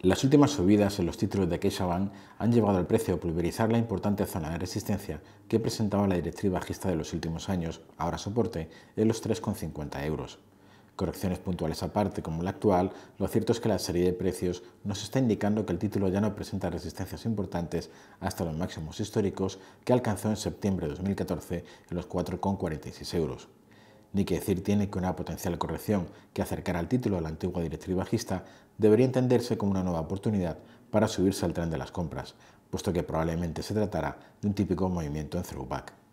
Las últimas subidas en los títulos de CaixaBank han llevado al precio a pulverizar la importante zona de resistencia que presentaba la directriz bajista de los últimos años, ahora soporte, en los 3,50 euros. Correcciones puntuales aparte, como la actual, lo cierto es que la serie de precios nos está indicando que el título ya no presenta resistencias importantes hasta los máximos históricos que alcanzó en septiembre de 2014 en los 4,46 euros. Ni que decir tiene que una potencial corrección que acercara al título a la antigua directriz bajista debería entenderse como una nueva oportunidad para subirse al tren de las compras, puesto que probablemente se tratará de un típico movimiento en throwback.